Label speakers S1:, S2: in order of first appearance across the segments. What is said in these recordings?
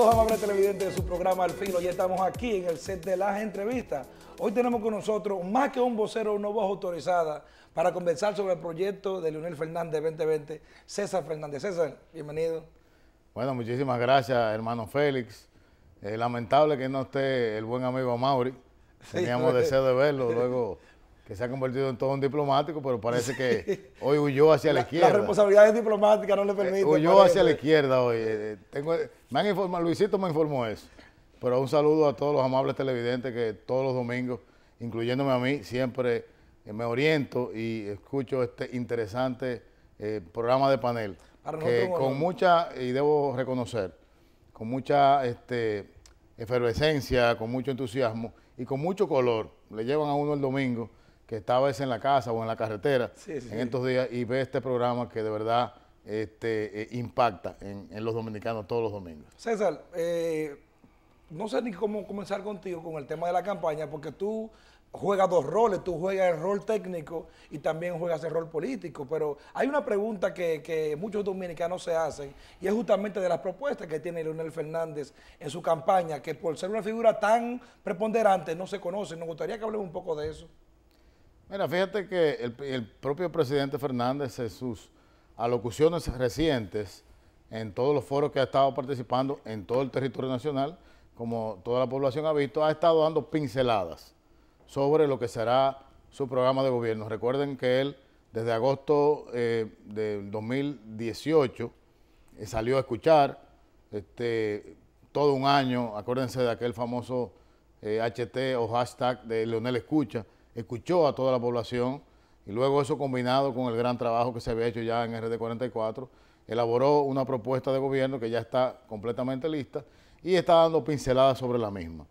S1: Saludos, amables televidentes de su programa Al Filo. Ya estamos aquí en el set de las entrevistas. Hoy tenemos con nosotros, más que un vocero, una voz autorizada para conversar sobre el proyecto de Leonel Fernández 2020, César Fernández. César, bienvenido.
S2: Bueno, muchísimas gracias, hermano Félix. Eh, lamentable que no esté el buen amigo Mauri. Teníamos deseo de verlo, luego que se ha convertido en todo un diplomático, pero parece que hoy huyó hacia la, izquierda. Las responsabilidades
S1: diplomáticas no le eh, permiten. huyó hacia la
S2: izquierda hoy. Eh, eh, tengo, me han informado, Luisito me informó eso. Pero un saludo a todos los amables televidentes que todos los domingos, incluyéndome a mí, siempre me oriento y escucho este interesante programa de panel. que con mucha, y debo reconocer, con mucha este, efervescencia, con mucho entusiasmo y con mucho color, le llevan a uno el domingo que estaba en la casa o en la carretera en estos días y ve este programa que de verdad este, eh, impacta en, los dominicanos todos los domingos.
S1: César, eh, no sé ni cómo comenzar contigo con el tema de la campaña, porque tú juegas dos roles, tú juegas el rol técnico y también juegas el rol político, pero hay una pregunta que, que muchos dominicanos se hacen y es justamente de las propuestas que tiene Leonel Fernández en su campaña, que por ser una figura tan preponderante no se conoce, nos gustaría que hablemos un poco de eso.
S2: Mira, fíjate que el, propio presidente Fernández en sus alocuciones recientes, en todos los foros que ha estado participando en todo el territorio nacional, como toda la población ha visto, ha estado dando pinceladas sobre lo que será su programa de gobierno. Recuerden que él, desde agosto eh, del 2018, eh, salió a escuchar este, todo un año, acuérdense de aquel famoso HT eh, o hashtag de Leonel Escucha, escuchó a toda la población y luego eso combinado con el gran trabajo que se había hecho ya en RD44, elaboró una propuesta de gobierno que ya está completamente lista y está dando pinceladas sobre la misma.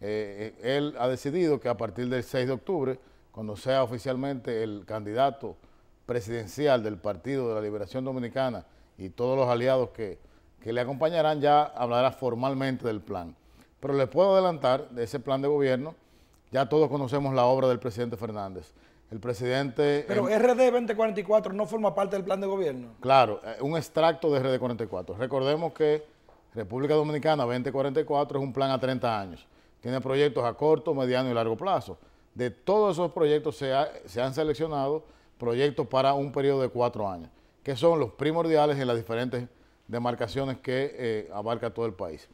S2: Eh, eh, él ha decidido que a partir del 6 de octubre, cuando sea oficialmente el candidato presidencial del Partido de la Liberación Dominicana y todos los aliados que, que le acompañarán, ya hablará formalmente del plan. Pero les puedo adelantar de ese plan de gobierno ya todos conocemos la obra del presidente Fernández. El presidente... Pero RD
S1: 2044 no forma parte del plan de gobierno.
S2: Claro, eh, un extracto de RD 44. Recordemos que República Dominicana 2044 es un plan a 30 años. Tiene proyectos a corto, mediano y largo plazo. De todos esos proyectos se, han seleccionado proyectos para un periodo de cuatro años, que son los primordiales en las diferentes demarcaciones que eh, abarca todo el país.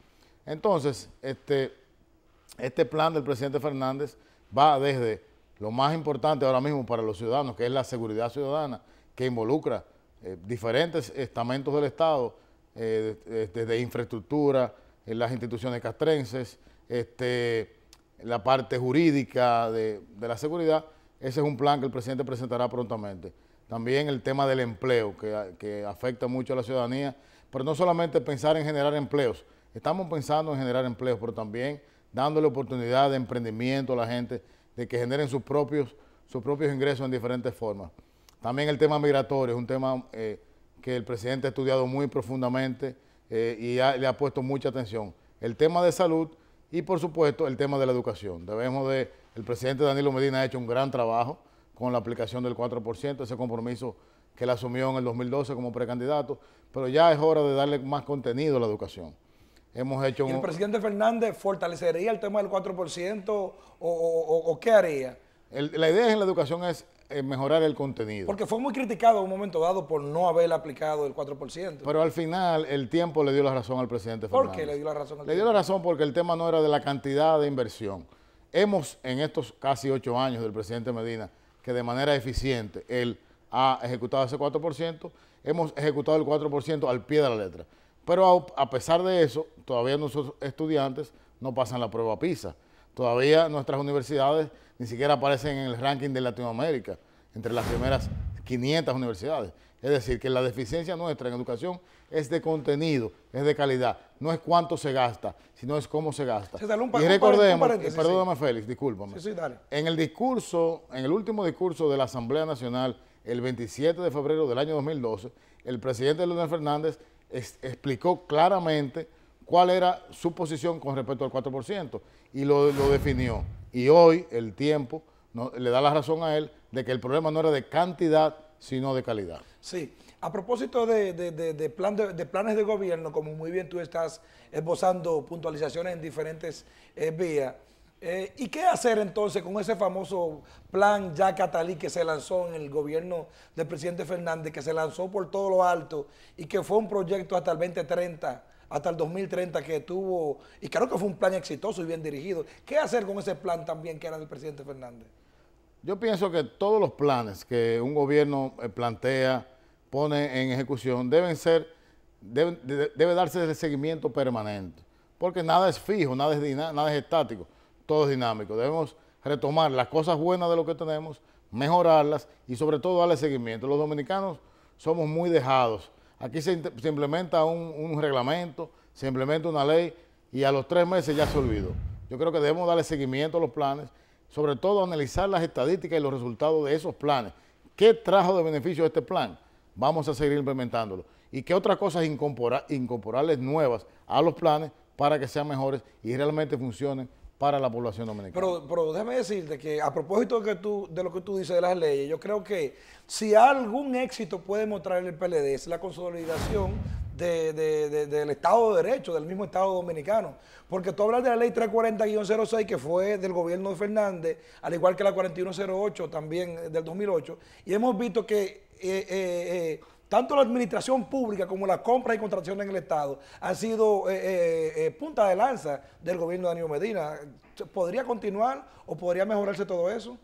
S2: Entonces, este, este plan del presidente Fernández va desde lo más importante ahora mismo para los ciudadanos, que es la seguridad ciudadana, que involucra eh, diferentes estamentos del Estado, eh, desde, infraestructura, eh, las instituciones castrenses, este, la parte jurídica de, la seguridad. Ese es un plan que el presidente presentará prontamente. También el tema del empleo, que afecta mucho a la ciudadanía, pero no solamente pensar en generar empleos, estamos pensando en generar empleos, pero también dándole oportunidad de emprendimiento a la gente, de que generen sus propios, ingresos en diferentes formas. También el tema migratorio es un tema eh, que el presidente ha estudiado muy profundamente eh, y le ha puesto mucha atención. El tema de salud y, por supuesto, el tema de la educación. Debemos de, el presidente Danilo Medina ha hecho un gran trabajo con la aplicación del 4%, ese compromiso que él asumió en el 2012 como precandidato, pero ya es hora de darle más contenido a la educación hecho ¿Y el presidente
S1: Fernández fortalecería el tema del 4% o, qué haría?
S2: la idea en la educación es eh, mejorar el contenido. Porque
S1: fue muy criticado en un momento dado por no haber aplicado el 4%.
S2: Pero al final el tiempo le dio la razón al presidente Fernández. ¿Por qué le dio la razón al Le dio la razón porque el tema no era de la cantidad de inversión. Hemos, en estos casi ocho años del presidente Medina, que de manera eficiente él ha ejecutado ese 4%, hemos ejecutado el 4% al pie de la letra. Pero a, pesar de eso, todavía nuestros estudiantes no pasan la prueba PISA. Todavía nuestras universidades ni siquiera aparecen en el ranking de Latinoamérica, entre las primeras 500 universidades. Es decir, que la deficiencia nuestra en educación es de contenido, es de calidad. No es cuánto se gasta, sino es cómo se gasta. y recordemos, perdóname Félix, discúlpame. En el discurso, en el último discurso de la Asamblea Nacional, el 27 de febrero del año 2012, el presidente Leonel Fernández explicó claramente cuál era su posición con respecto al 4% y lo, definió. Y hoy el tiempo le da la razón a él de que el problema no era de cantidad, sino de calidad.
S1: Sí. A propósito de, de, planes de gobierno, como muy bien tú estás esbozando puntualizaciones en diferentes eh, vías, eh, ¿Y qué hacer entonces con ese famoso plan ya catalí que se lanzó en el gobierno del presidente Fernández, que se lanzó por todo lo alto y que fue un proyecto hasta el 2030, hasta el 2030 que tuvo, y creo que fue un plan exitoso y bien dirigido. ¿Qué hacer con ese plan también que era del presidente Fernández?
S2: Yo pienso que todos los planes que un gobierno eh, plantea, pone en ejecución, deben ser, debe darse de seguimiento permanente, porque nada es fijo, nada nada es estático todo es dinámico. Debemos retomar las cosas buenas de lo que tenemos, mejorarlas y sobre todo darle seguimiento. Los dominicanos somos muy dejados. Aquí se, implementa un, reglamento, se implementa una ley y a los tres meses ya se olvidó. Yo creo que debemos darle seguimiento a los planes, sobre todo analizar las estadísticas y los resultados de esos planes. ¿Qué trajo de beneficio este plan? Vamos a seguir implementándolo. ¿Y qué otras cosas incorporar, incorporarles nuevas a los planes para que sean mejores y realmente funcionen para la población dominicana.
S1: Pero, pero déjame decirte que a propósito de, lo que tú dices de las leyes, yo creo que si algún éxito puede mostrar el PLD es la consolidación del Estado de Derecho, del mismo Estado dominicano. Porque tú hablas de la ley 340-06 que fue del gobierno de Fernández, al igual que la 4108 también del 2008, y hemos visto que... Eh, eh, eh, tanto la administración pública como la compra y contrataciones en el Estado han sido eh, eh, eh, punta de lanza del gobierno de Daniel Medina. ¿Podría continuar o podría
S2: mejorarse todo eso?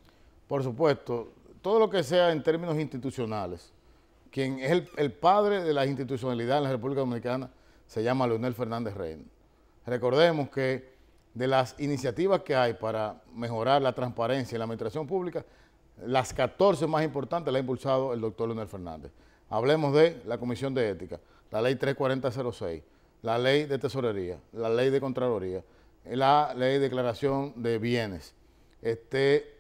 S2: Por supuesto, todo lo que sea en términos institucionales, quien es el, padre de la institucionalidad en la República Dominicana se llama Leonel Fernández Reina. Recordemos que de las iniciativas que hay para mejorar la transparencia en la administración pública, las 14 más importantes las ha impulsado el doctor Leonel Fernández. Hablemos de la Comisión de Ética, la Ley 34006, la Ley de Tesorería, la Ley de Contraloría, la Ley de Declaración de Bienes, este,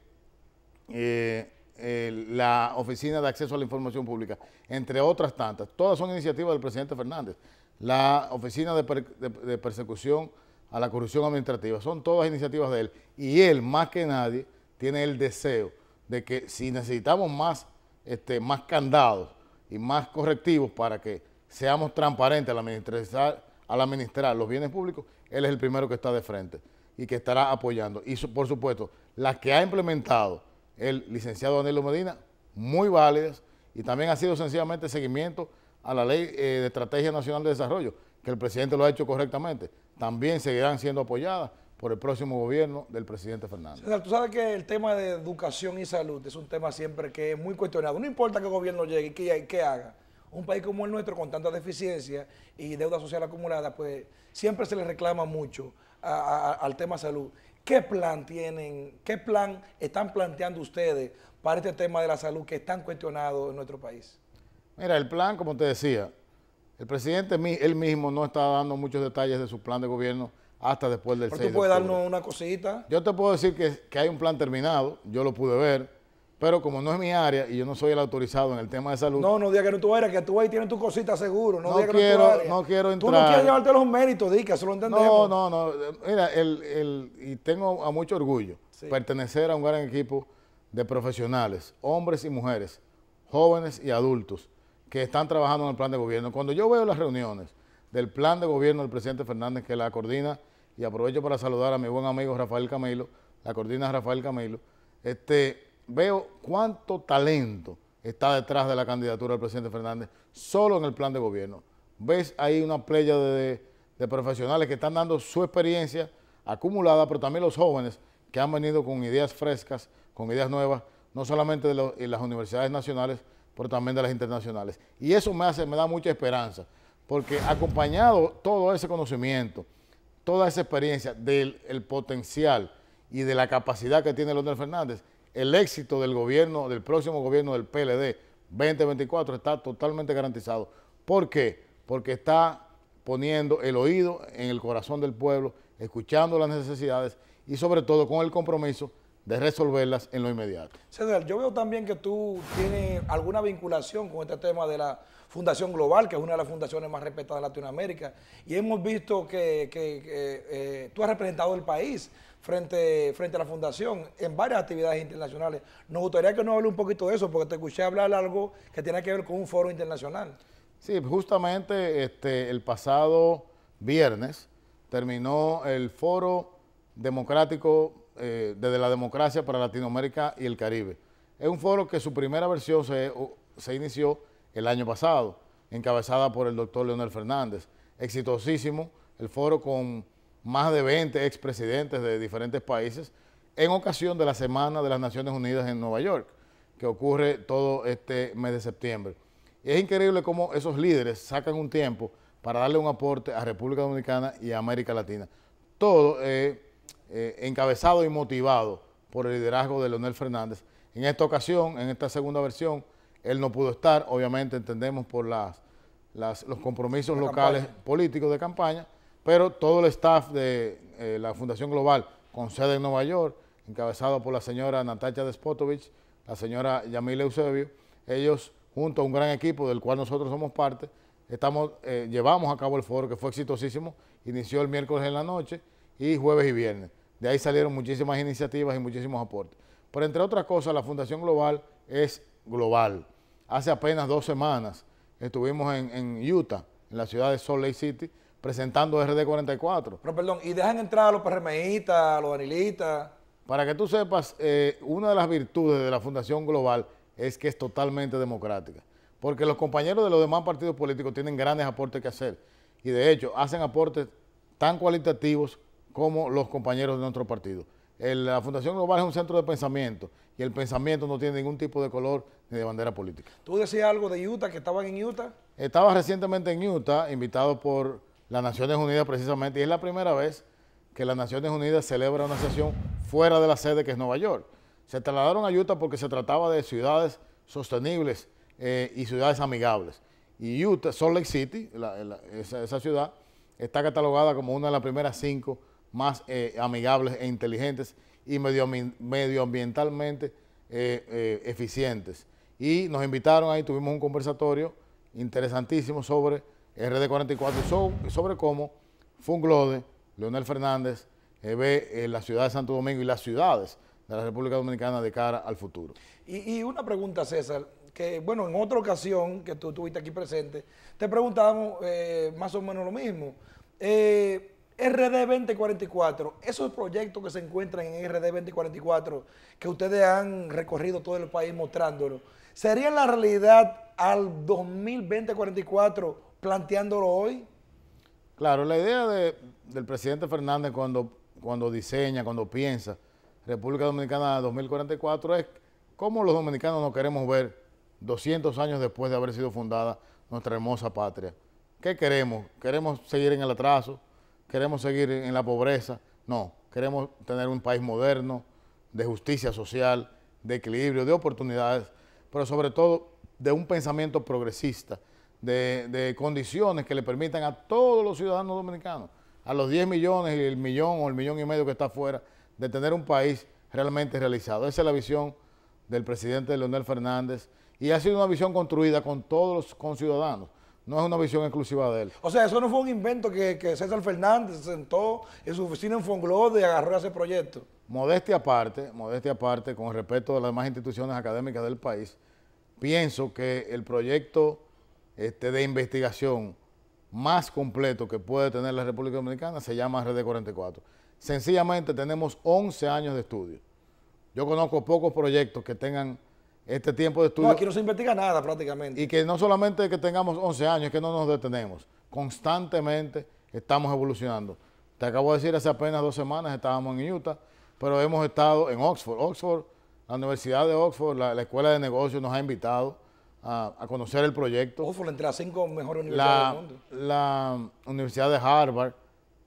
S2: eh, la Oficina de Acceso a la Información Pública, entre otras tantas. Todas son iniciativas del presidente Fernández. La Oficina de, Persecución a la Corrupción Administrativa, son todas iniciativas de él. Y él, más que nadie, tiene el deseo de que si necesitamos más, este, más candados, y más correctivos para que seamos transparentes al administrar, los bienes públicos, él es el primero que está de frente y que estará apoyando. Y por supuesto, las que ha implementado el licenciado Danilo Medina, muy válidas, y también ha sido sencillamente seguimiento a la ley eh, de Estrategia Nacional de Desarrollo, que el presidente lo ha hecho correctamente, también seguirán siendo apoyadas por el próximo gobierno del presidente Fernández.
S1: César, tú sabes que el tema de educación y salud es un tema siempre que es muy cuestionado. No importa qué gobierno llegue y qué, haga. Un país como el nuestro, con tanta deficiencia y deuda social acumulada, pues siempre se le reclama mucho al tema salud. ¿Qué plan tienen, qué plan están planteando ustedes para este tema de la salud que es tan cuestionado en nuestro país?
S2: Mira, el plan, como te decía, el presidente él mismo no está dando muchos detalles de su plan de gobierno hasta después del Pero puedes darnos
S1: una cosita.
S2: Yo te puedo decir que, hay un plan terminado, yo lo pude ver, pero como no es mi área y yo no soy el autorizado en el tema de salud. No,
S1: no diga que no tú eres, que tú ahí tienes tu cosita seguro. No, quiero, no, no quiero entrar. Tú no quieres llevarte
S2: los méritos, di lo entendemos. No, no, no. Mira, el, el, y tengo a mucho orgullo pertenecer a un gran equipo de profesionales, hombres y mujeres, jóvenes y adultos, que están trabajando en el plan de gobierno. Cuando yo veo las reuniones del plan de gobierno del presidente Fernández que la coordina y aprovecho para saludar a mi buen amigo Rafael Camilo, la coordina Rafael Camilo, este, veo cuánto talento está detrás de la candidatura del presidente Fernández, solo en el plan de gobierno. Ves ahí una playa de, profesionales que están dando su experiencia acumulada, pero también los jóvenes que han venido con ideas frescas, con ideas nuevas, no solamente de, las universidades nacionales, pero también de las internacionales. Y eso me hace, me da mucha esperanza, porque acompañado todo ese conocimiento, toda esa experiencia del potencial y de la capacidad que tiene Leonel Fernández, el éxito del gobierno, del próximo gobierno del PLD 2024 está totalmente garantizado. ¿Por qué? Porque está poniendo el oído en el corazón del pueblo, escuchando las necesidades y sobre todo con el compromiso de resolverlas en lo inmediato.
S1: César yo veo también que tú tienes alguna vinculación con este tema de la Fundación Global, que es una de las fundaciones más respetadas de Latinoamérica, y hemos visto que, eh, tú has representado el país frente, frente a la fundación en varias actividades internacionales. Nos gustaría que nos hable un poquito de eso, porque te escuché hablar algo que tiene que ver con un foro internacional.
S2: Sí, justamente este, el pasado viernes terminó el foro democrático eh, desde la democracia para Latinoamérica y el Caribe. Es un foro que su primera versión se, se inició el año pasado, encabezada por el doctor Leonel Fernández. Exitosísimo el foro con más de 20 expresidentes de diferentes países en ocasión de la Semana de las Naciones Unidas en Nueva York, que ocurre todo este mes de septiembre. es increíble cómo esos líderes sacan un tiempo para darle un aporte a República Dominicana y a América Latina. Todo eh, eh, encabezado y motivado por el liderazgo de Leonel Fernández. En esta ocasión, en esta segunda versión, él no pudo estar, obviamente entendemos por los compromisos locales políticos de campaña, pero todo el staff de eh, la Fundación Global con sede en Nueva York, encabezado por la señora Natasha Despotovich, la señora Yamil Eusebio, ellos junto a un gran equipo del cual nosotros somos parte, estamos, eh, llevamos a cabo el foro que fue exitosísimo, inició el miércoles en la noche y jueves y viernes. De ahí salieron muchísimas iniciativas y muchísimos aportes. Pero entre otras cosas, la Fundación Global es global hace apenas dos semanas estuvimos en, Utah, en la ciudad de Salt Lake City, presentando RD44. Pero perdón, ¿y dejan entrar a los PRMistas, a los anilistas? Para que tú sepas, eh, una de las virtudes de la Fundación Global es que es totalmente democrática, porque los compañeros de los demás partidos políticos tienen grandes aportes que hacer, y de hecho hacen aportes tan cualitativos como los compañeros de nuestro partido. la Fundación Global es un centro de pensamiento, y el pensamiento no tiene ningún tipo de color ni de bandera política. Tú decías algo de Utah, que estaban en Utah. Estaba recientemente en Utah, invitado por las Naciones Unidas precisamente, y es la primera vez que las Naciones Unidas celebra una sesión fuera de la sede que es Nueva York. Se trasladaron a Utah porque se trataba de ciudades sostenibles eh, y ciudades amigables. Y Utah, Salt Lake City, esa, ciudad, está catalogada como una de las primeras cinco más eh, amigables e inteligentes y medioambientalmente eh, eficientes y nos invitaron ahí, tuvimos un conversatorio interesantísimo sobre RD44 y sobre cómo Funglode, Leonel Fernández, eh, ve eh, la ciudad de Santo Domingo y las ciudades de la República Dominicana de cara al futuro.
S1: Y, una pregunta, César, que bueno, en otra ocasión que tú estuviste aquí presente, te preguntábamos eh, más o menos lo mismo. RD 2044, esos proyectos que se encuentran en RD 2044, que ustedes han recorrido todo el país mostrándolo, ¿Sería la realidad al 2020-44 planteándolo hoy?
S2: Claro, la idea del presidente Fernández cuando, cuando diseña, cuando piensa República Dominicana 2044 es cómo los dominicanos nos queremos ver 200 años después de haber sido fundada nuestra hermosa patria. ¿Qué queremos? ¿Queremos seguir en el atraso? ¿Queremos seguir en la pobreza? No, queremos tener un país moderno, de justicia social, de equilibrio, de oportunidades pero sobre todo de un pensamiento progresista, de, condiciones que le permitan a todos los ciudadanos dominicanos, a los 10 millones y el millón o el millón y medio que está afuera, de tener un país realmente realizado. Esa es la visión del presidente Leonel Fernández y ha sido una visión construida con todos los conciudadanos. No es una visión exclusiva de él. O sea, eso no fue un invento que,
S1: César Fernández se sentó en su oficina en Fonglode y agarró ese proyecto.
S2: Modestia aparte, modestia aparte, con respeto de las demás instituciones académicas del país, pienso que el proyecto este, de investigación más completo que puede tener la República Dominicana se llama Red 44. Sencillamente tenemos 11 años de estudio. Yo conozco pocos proyectos que tengan este tiempo de estudio. No, aquí no se investiga nada prácticamente. Y que no solamente que tengamos 11 años, que no nos detenemos. Constantemente estamos evolucionando. Te acabo de decir, hace apenas dos semanas estábamos en Utah pero hemos estado en Oxford. Oxford, la Universidad de Oxford, la, Escuela de Negocios nos ha invitado a, conocer el proyecto. Oxford entre las cinco
S1: mejores universidades del mundo.
S2: La Universidad de Harvard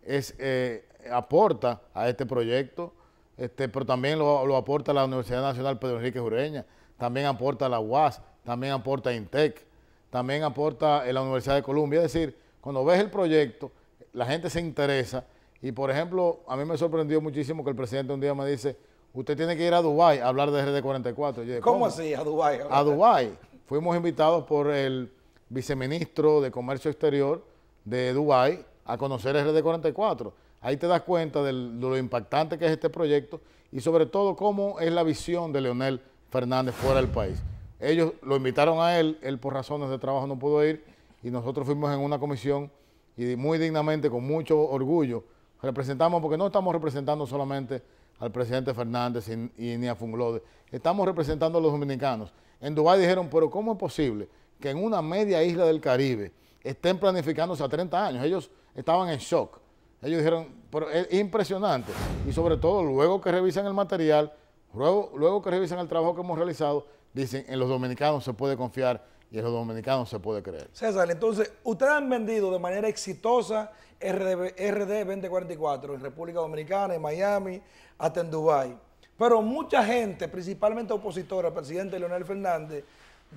S2: eh, aporta a este proyecto, este, pero también lo, aporta la Universidad Nacional Pedro Enrique Jureña, también aporta la UAS, también aporta INTEC, también aporta eh, la Universidad de Columbia. Es decir, cuando ves el proyecto, la gente se interesa y por ejemplo, a mí me sorprendió muchísimo que el presidente un día me dice, usted tiene que ir a Dubái a hablar de RD44. ¿Cómo, así? A Dubái. A Dubái. Fuimos invitados por el viceministro de Comercio Exterior de Dubái a conocer RD44. Ahí te das cuenta de lo impactante que es este proyecto y sobre todo cómo es la visión de Leonel Fernández fuera del país. Ellos lo invitaron a él, él por razones de trabajo no pudo ir y nosotros fuimos en una comisión y muy dignamente, con mucho orgullo, Representamos porque no estamos representando solamente al presidente Fernández y, ni a Funglode. Estamos representando a los dominicanos. En Dubái dijeron, pero ¿cómo es posible que en una media isla del Caribe estén planificándose a 30 años? Ellos estaban en shock. Ellos dijeron, pero es impresionante. Y sobre todo, luego que revisan el material, luego, luego que revisan el trabajo que hemos realizado, dicen, en los dominicanos se puede confiar y los dominicano se puede creer.
S1: César, entonces, ustedes han vendido de manera exitosa RD, 2044 en República Dominicana, en Miami, hasta en Dubái. Pero mucha gente, principalmente opositora al presidente Leonel Fernández,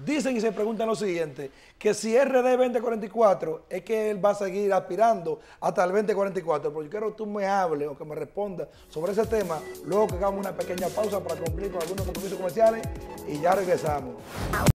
S1: dicen y se preguntan lo siguiente, que si RD 2044 es que él va a seguir aspirando hasta el 2044, Porque yo quiero que tú me hables o que me respondas sobre ese tema, luego que hagamos una pequeña pausa para cumplir con algunos compromisos comerciales y ya regresamos.